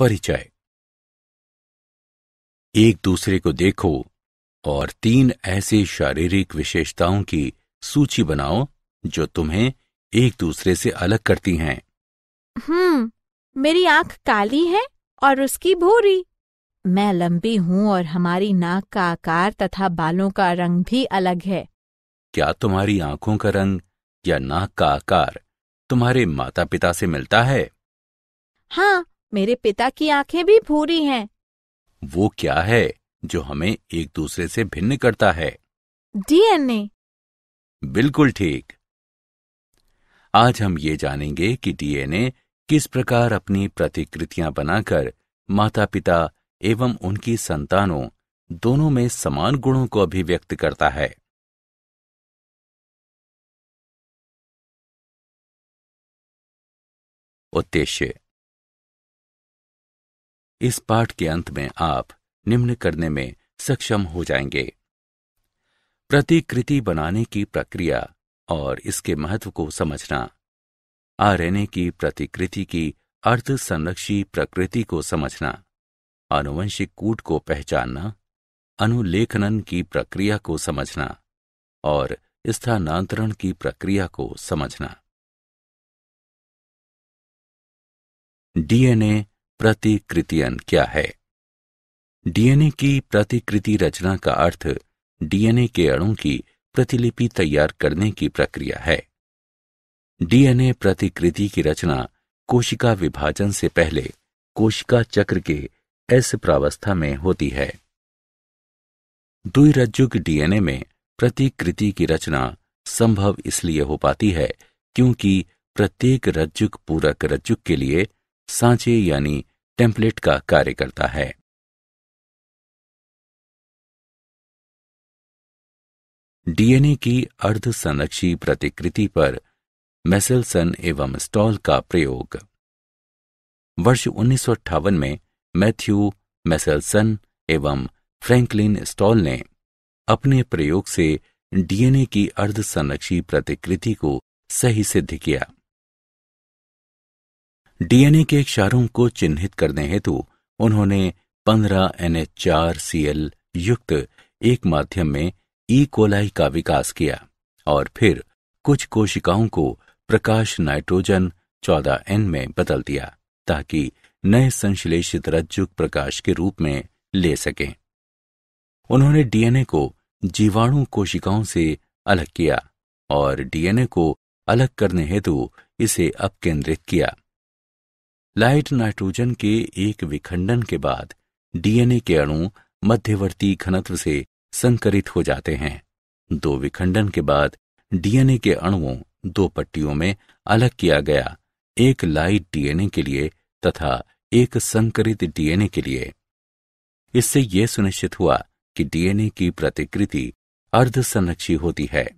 परिचय एक दूसरे को देखो और तीन ऐसे शारीरिक विशेषताओं की सूची बनाओ जो तुम्हें एक दूसरे से अलग करती हैं हम्म मेरी आंख काली है और उसकी भूरी मैं लंबी हूँ और हमारी नाक का आकार तथा बालों का रंग भी अलग है क्या तुम्हारी आंखों का रंग या नाक का आकार तुम्हारे माता पिता से मिलता है हाँ मेरे पिता की आंखें भी भूरी हैं। वो क्या है जो हमें एक दूसरे से भिन्न करता है डीएनए बिल्कुल ठीक आज हम ये जानेंगे कि डीएनए किस प्रकार अपनी प्रतिकृतियां बनाकर माता पिता एवं उनकी संतानों दोनों में समान गुणों को अभिव्यक्त करता है उद्देश्य इस पाठ के अंत में आप निम्न करने में सक्षम हो जाएंगे प्रतिकृति बनाने की प्रक्रिया और इसके महत्व को समझना आरएनए की प्रतिकृति की अर्थ संरक्षी प्रकृति को समझना आनुवंशिक कूट को पहचानना अनुलेखनन की प्रक्रिया को समझना और स्थानांतरण की प्रक्रिया को समझना डीएनए प्रतिकृतियन क्या है डीएनए की प्रतिकृति रचना का अर्थ डीएनए के अणों की प्रतिलिपि तैयार करने की प्रक्रिया है डीएनए प्रतिकृति की रचना कोशिका विभाजन से पहले कोशिका चक्र के एस प्रावस्था में होती है द्विरज्जुक डीएनए में प्रतिकृति की रचना संभव इसलिए हो पाती है क्योंकि प्रत्येक रज्जुक पूरक रज्जुक के लिए सांचे यानी टेम्पलेट का कार्य करता है डीएनए की अर्ध संरक्षी प्रतिकृति पर मेसेलसन एवं स्टॉल का प्रयोग वर्ष उन्नीस में मैथ्यू मेसेलसन एवं फ्रैंकलिन स्टॉल ने अपने प्रयोग से डीएनए की अर्ध संरक्षी प्रतिकृति को सही सिद्ध किया डीएनए के क्षारों को चिन्हित करने हेतु उन्होंने 15 एन चार सी एल युक्त एक माध्यम में ई कोलाई का विकास किया और फिर कुछ कोशिकाओं को प्रकाश नाइट्रोजन 14 एन में बदल दिया ताकि नए संश्लेषित रज्जुक प्रकाश के रूप में ले सकें उन्होंने डीएनए को जीवाणु कोशिकाओं से अलग किया और डीएनए को अलग करने हेतु इसे अपकेंद्रित किया लाइट नाइट्रोजन के एक विखंडन के बाद डीएनए के अणु मध्यवर्ती घनत्व से संकरित हो जाते हैं दो विखंडन के बाद डीएनए के अणुओं दो पट्टियों में अलग किया गया एक लाइट डीएनए के लिए तथा एक संकरित डीएनए के लिए इससे यह सुनिश्चित हुआ कि डीएनए की प्रतिकृति अर्धसंरक्षी होती है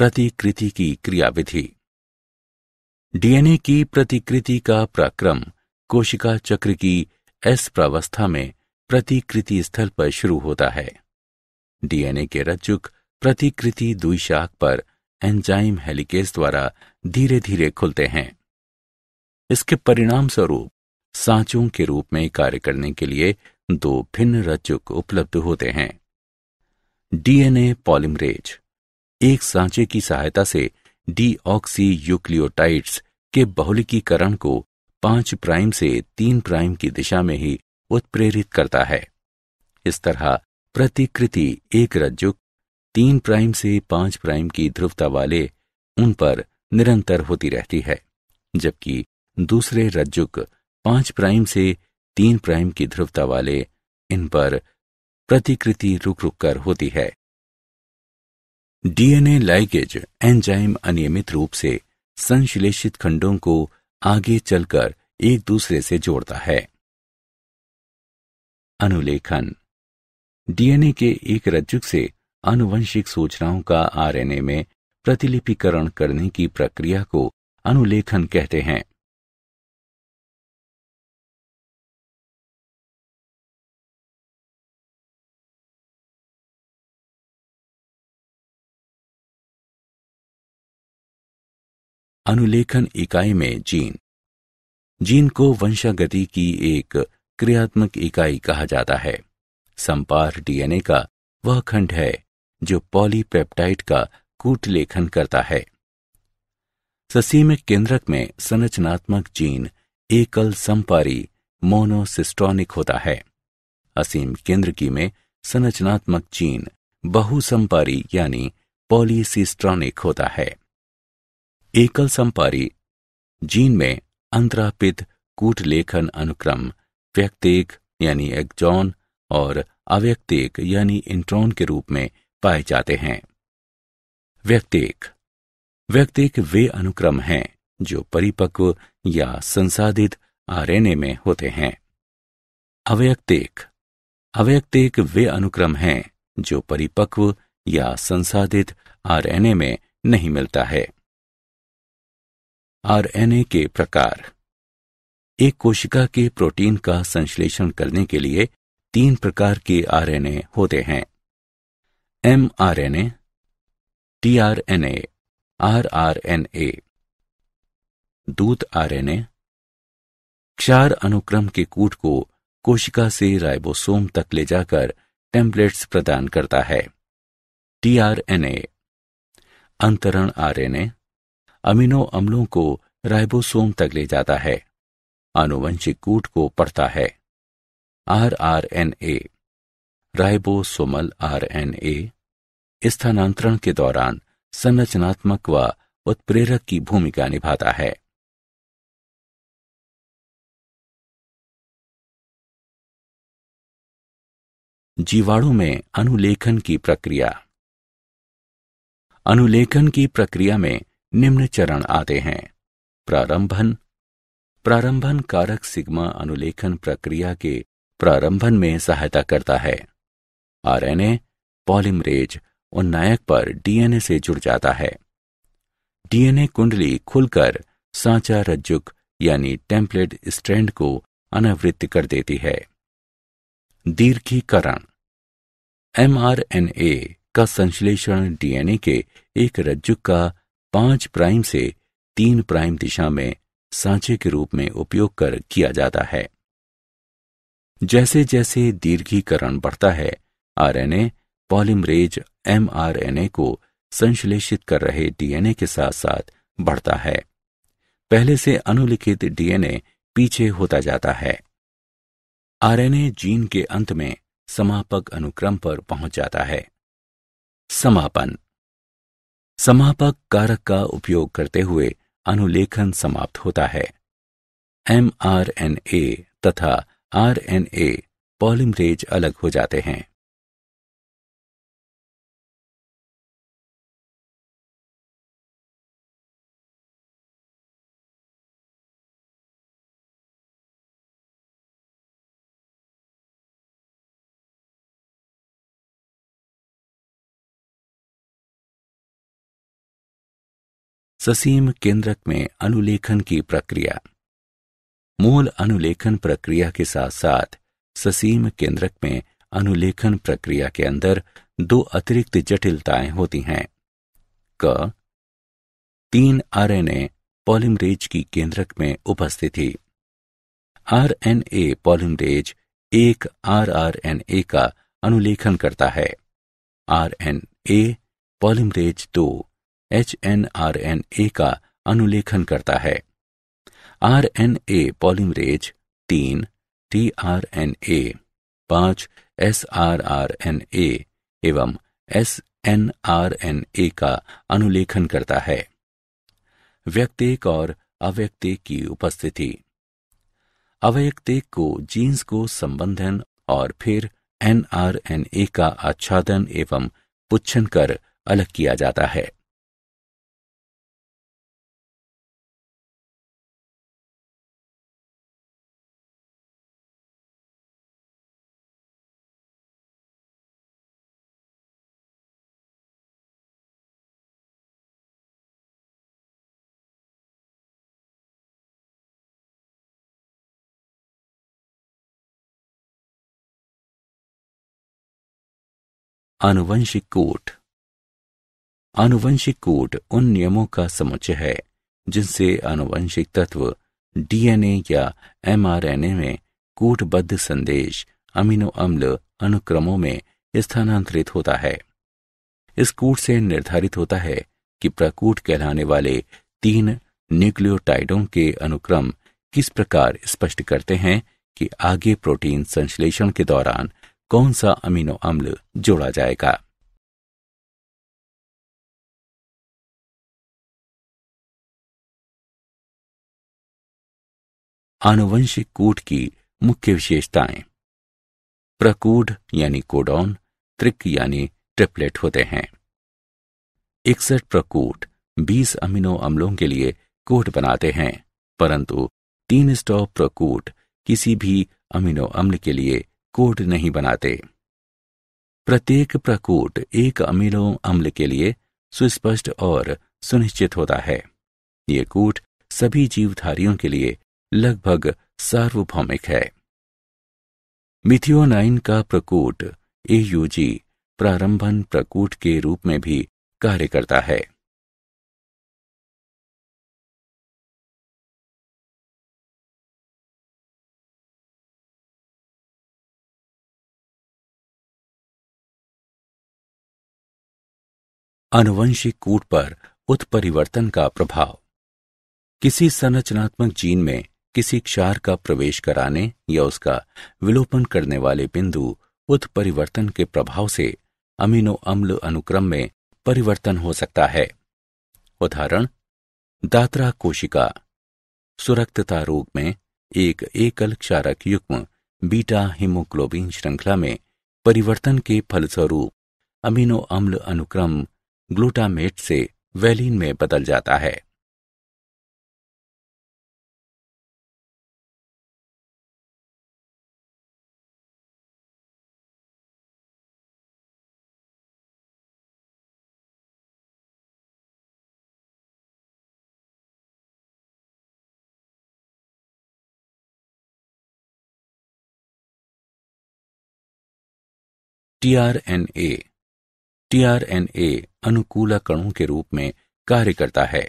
प्रतिकृति की क्रियाविधि डीएनए की प्रतिकृति का प्रक्रम कोशिका चक्र की एस प्रावस्था में प्रतिकृति स्थल पर शुरू होता है डीएनए के रज्जुक प्रतिकृति शाख पर एंजाइम हेलिकेस द्वारा धीरे धीरे खुलते हैं इसके परिणाम स्वरूप सांचों के रूप में कार्य करने के लिए दो भिन्न रज्जुक उपलब्ध होते हैं डीएनए पॉलिमरेज एक सांचे की सहायता से डीऑक्सी यूक्लियोटाइड्स के बहुलिकीकरण को पांच प्राइम से तीन प्राइम की दिशा में ही उत्प्रेरित करता है इस तरह प्रतिकृति एक रज्जुक तीन प्राइम से पांच प्राइम की ध्रुवता वाले उन पर निरंतर होती रहती है जबकि दूसरे रज्जुक पांच प्राइम से तीन प्राइम की ध्रुवता वाले इन पर प्रतिकृति रुक रुक कर होती है डीएनए लाइगेज एंजाइम अनियमित रूप से संश्लेषित खंडों को आगे चलकर एक दूसरे से जोड़ता है अनुलेखन डीएनए के एक रज्जुक से आनुवंशिक सूचनाओं का आरएनए में प्रतिलिपिकरण करने की प्रक्रिया को अनुलेखन कहते हैं अनुलेखन इकाई में जीन जीन को वंशागति की एक क्रियात्मक इकाई कहा जाता है संपार डीएनए का वह खंड है जो पॉलीपेप्टाइड का कूटलेखन करता है ससीमिक केंद्रक में संरचनात्मक जीन एकल संपारी मोनोसिस्टोनिक होता है असीम केंद्रकी में संरचनात्मक जीन बहुसंपारी यानी पॉलीसिस्ट्रॉनिक होता है एकल संपारी जीन में अंतरापित कूट लेखन अनुक्रम व्यक्तिक यानी एक्जॉन और अव्यक्तिक यानी इंट्रॉन के रूप में पाए जाते हैं व्यक्तिक व्यक्तिक वे अनुक्रम हैं जो परिपक्व या संसाधित आरएनए में होते हैं अव्यक्तिक अव्यक्तिक वे अनुक्रम हैं जो परिपक्व या संसाधित आरएनए में नहीं मिलता है आरएनए के प्रकार एक कोशिका के प्रोटीन का संश्लेषण करने के लिए तीन प्रकार के आरएनए होते हैं एमआरएनए, टीआरएनए, आरआरएनए, दूत आरएनए, क्षार अनुक्रम के कूट को कोशिका से राइबोसोम तक ले जाकर टेम्पलेट्स प्रदान करता है टीआरएनए, अंतरण आरएनए, अमीनो अम्लों को राइबोसोम तक ले जाता है आनुवंशिक कूट को पढ़ता है R R N A ribosomal R N A स्थानांतरण के दौरान संरचनात्मक व उत्प्रेरक की भूमिका निभाता है जीवाणु में अनुलेखन की प्रक्रिया अनुलेखन की प्रक्रिया में निम्न चरण आते हैं प्रारंभन प्रारंभन कारक सिग्मा अनुलेखन प्रक्रिया के प्रारंभन में सहायता करता है आरएनए पॉलिमरेज और नायक पर डीएनए से जुड़ जाता है डीएनए कुंडली खुलकर सांचा रज्जुक यानी टेम्पलेट स्ट्रैंड को अनावृत्त कर देती है दीर्घीकरण एमआरएनए का संश्लेषण डीएनए के एक रज्जुक का पांच प्राइम से तीन प्राइम दिशा में सांचे के रूप में उपयोग कर किया जाता है जैसे जैसे दीर्घीकरण बढ़ता है आरएनए पॉलिमरेज एमआरएनए को संश्लेषित कर रहे डीएनए के साथ साथ बढ़ता है पहले से अनुलिखित डीएनए पीछे होता जाता है आरएनए जीन के अंत में समापक अनुक्रम पर पहुंच जाता है समापन समापक कारक का उपयोग करते हुए अनुलेखन समाप्त होता है एम आर एन ए तथा आर एन ए पॉलिमरेज अलग हो जाते हैं ससीम केंद्रक में अनुलेखन की प्रक्रिया मूल अनुलेखन प्रक्रिया के साथ साथ ससीम केंद्रक में अनुलेखन प्रक्रिया के अंदर दो अतिरिक्त जटिलताएं होती हैं क तीन आरएनए पॉलिमरेज की केंद्रक में उपस्थिति आरएनए पॉलिमरेज एक आरआरएनए का अनुलेखन करता है आरएनए पॉलिमरेज दो H N R N A का अनुलेखन करता है आर एन ए पॉलिमरेज तीन टी आर एन ए पांच S R R N A एवं S N R N A का अनुलेखन करता है व्यक्तिक और अव्यक्तिक की उपस्थिति अव्यक्तिक को जीन्स को संबंधन और फिर एन आर एन ए का आच्छादन एवं पुच्छन कर अलग किया जाता है अनुवंशिक कोट आनुवंशिक कूट उन नियमों का समुच्चय है जिनसे आनुवंशिक तत्व डीएनए या एमआरएनए में कूटबद्ध संदेश अमीनो अम्ल अनुक्रमों में स्थानांतरित होता है इस कूट से निर्धारित होता है कि प्रकूट कहलाने वाले तीन न्यूक्लियोटाइडों के अनुक्रम किस प्रकार स्पष्ट करते हैं कि आगे प्रोटीन संश्लेषण के दौरान कौन सा अमीनो अम्ल जोड़ा जाएगा आनुवंशिक कूट की मुख्य विशेषताएं प्रकूड यानी कोडॉन त्रिक यानी ट्रिपलेट होते हैं इकसठ प्रकूट 20 अमीनो अम्लों के लिए कोट बनाते हैं परंतु तीन स्टॉप प्रकूट किसी भी अमीनो अम्ल के लिए कोट नहीं बनाते प्रत्येक प्रकोट एक अमीलों अम्ल के लिए सुस्पष्ट और सुनिश्चित होता है ये कूट सभी जीवधारियों के लिए लगभग सार्वभौमिक है मिथियोनाइन का प्रकूट एयूजी प्रारंभन प्रकूट के रूप में भी कार्य करता है अनुवंशिक कूट पर उत्परिवर्तन का प्रभाव किसी संरचनात्मक जीन में किसी क्षार का प्रवेश कराने या उसका विलोपन करने वाले बिंदु उत्परिवर्तन के प्रभाव से अमीनो अम्ल अनुक्रम में परिवर्तन हो सकता है उदाहरण दात्रा कोशिका सुरक्तता रोग में एक एकल क्षारक युग्म बीटा हीमोग्लोबिन श्रृंखला में परिवर्तन के फलस्वरूप अमीनो अम्ल अनुक्रम ग्लूटामेट से वेलिन में बदल जाता है टीआरएनए टीआरएनए अनुकूलकणों के रूप में कार्य करता है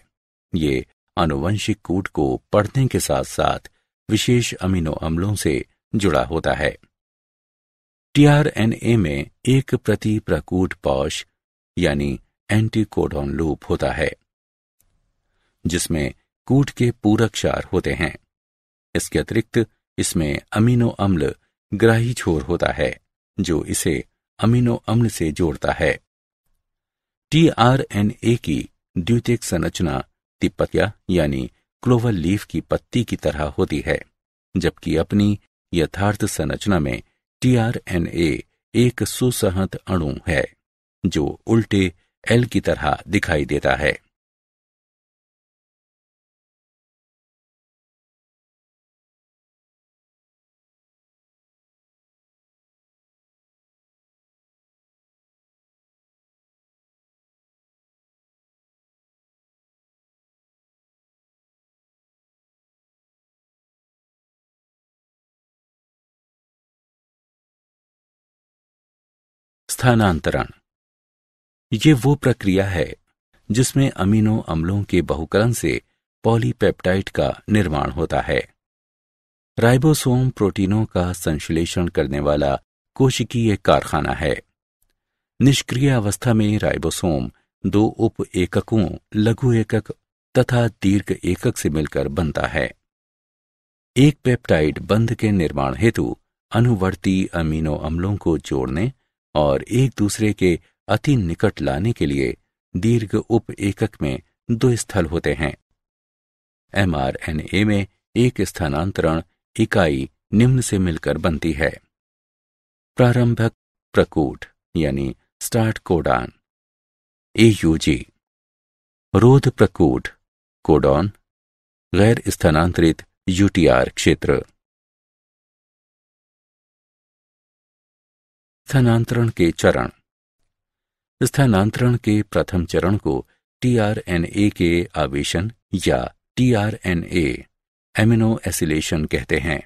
ये अनुवंशिक कूट को पढ़ने के साथ साथ विशेष अमीनो अम्लों से जुड़ा होता है टीआरएनए में एक प्रति प्रकूट पौष यानी एंटीकोडॉन लूप होता है जिसमें कूट के पूरक क्षार होते हैं इसके अतिरिक्त इसमें अमीनो अम्ल ग्राही छोर होता है जो इसे अमीनो अम्ल से जोड़ता है टीआरएनए की द्वितीयक संरचना तिपतिया यानी क्लोवर लीफ की पत्ती की तरह होती है जबकि अपनी यथार्थ संरचना में टीआरएनए एक सुसहत अणु है जो उल्टे एल की तरह दिखाई देता है स्थानांतरण ये वो प्रक्रिया है जिसमें अमीनो अम्लों के बहुकरण से पॉलीपेप्टाइड का निर्माण होता है राइबोसोम प्रोटीनों का संश्लेषण करने वाला कोशिकीय कारखाना है निष्क्रिय अवस्था में राइबोसोम दो उप एककों लघु एकक तथा दीर्घ एकक से मिलकर बनता है एक पेप्टाइड बंध के निर्माण हेतु अनुवर्ती अमीनो अम्लों को जोड़ने और एक दूसरे के अति निकट लाने के लिए दीर्घ उप एकक में दो स्थल होते हैं एम आर एन ए में एक स्थानांतरण इकाई निम्न से मिलकर बनती है प्रारंभक प्रकूट यानी स्टार्ट कोडान यूजी रोध प्रकूट कोडॉन गैर स्थानांतरित यूटीआर क्षेत्र स्थानांतरण के चरण स्थानांतरण के प्रथम चरण को टीआरएनए के आवेशन या टीआरएनए एमिनो एसिलेशन कहते हैं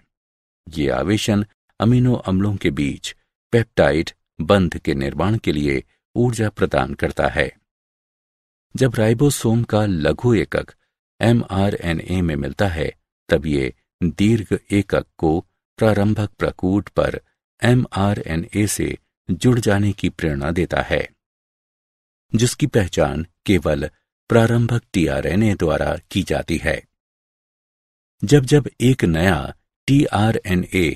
ये आवेशन अमीनो अम्लों के बीच पेप्टाइड बंध के निर्माण के लिए ऊर्जा प्रदान करता है जब राइबोसोम का लघु एकक एमआरएनए में मिलता है तब ये दीर्घ एकक को प्रारंभक प्रकूट पर एमआरएनए से जुड़ जाने की प्रेरणा देता है जिसकी पहचान केवल प्रारंभक टीआरएनए द्वारा की जाती है जब जब एक नया टीआरएनए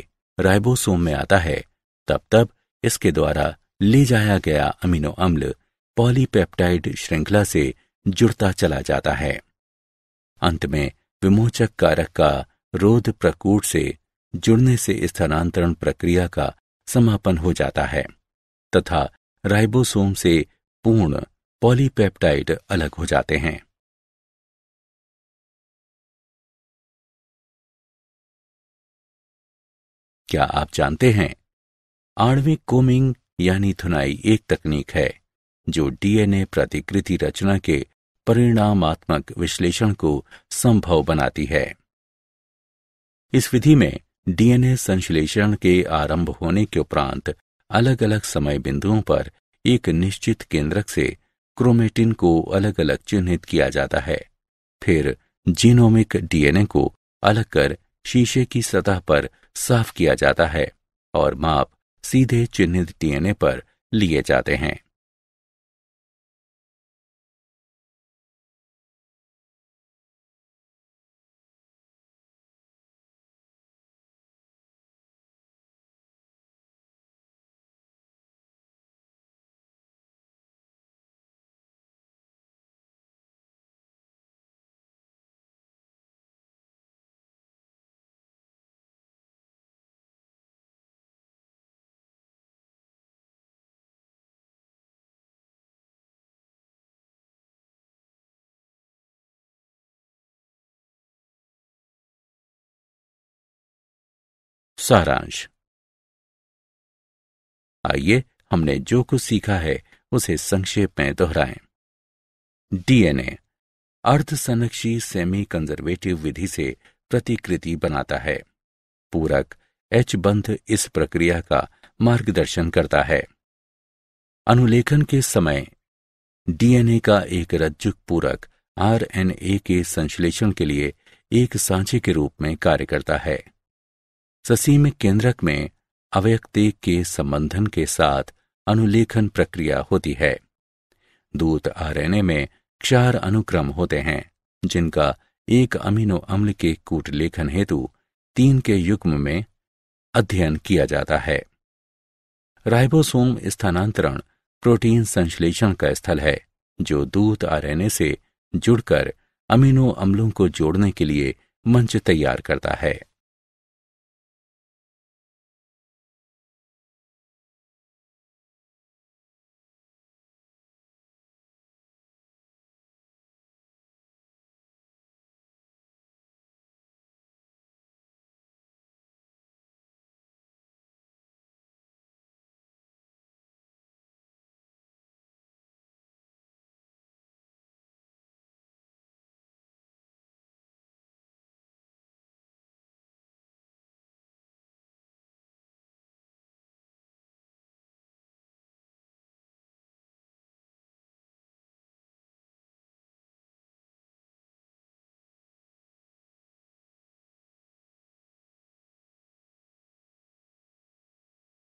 राइबोसोम में आता है तब तब इसके द्वारा ले जाया गया अमीनो अम्ल पॉलीपेप्टाइड श्रृंखला से जुड़ता चला जाता है अंत में विमोचक कारक का रोध प्रकूट से जुड़ने से स्थानांतरण प्रक्रिया का समापन हो जाता है तथा राइबोसोम से पूर्ण पॉलीपेप्टाइड अलग हो जाते हैं क्या आप जानते हैं आणविक कोमिंग यानी थुनाई एक तकनीक है जो डीएनए प्रतिकृति रचना के परिणामात्मक विश्लेषण को संभव बनाती है इस विधि में डीएनए संश्लेषण के आरंभ होने के उपरांत अलग अलग समय बिंदुओं पर एक निश्चित केंद्रक से क्रोमेटिन को अलग अलग चिन्हित किया जाता है फिर जीनोमिक डीएनए को अलग कर शीशे की सतह पर साफ किया जाता है और माप सीधे चिन्हित डीएनए पर लिए जाते हैं सारांश आइए हमने जो कुछ सीखा है उसे संक्षेप में दोहराएं। डीएनए अर्ध संरक्षी सेमी कंजर्वेटिव विधि से प्रतिकृति बनाता है पूरक एच बंध इस प्रक्रिया का मार्गदर्शन करता है अनुलेखन के समय डीएनए का एक रज्जुक पूरक आरएनए के संश्लेषण के लिए एक सांचे के रूप में कार्य करता है ससीम केंद्रक में अव्यक्ति के संबंधन के साथ अनुलेखन प्रक्रिया होती है दूत आरएनए में चार अनुक्रम होते हैं जिनका एक अमीनो अम्ल के कूट लेखन हेतु तीन के युग्म में अध्ययन किया जाता है राइबोसोम स्थानांतरण प्रोटीन संश्लेषण का स्थल है जो दूत आरएनए से जुड़कर अमीनो अम्लों को जोड़ने के लिए मंच तैयार करता है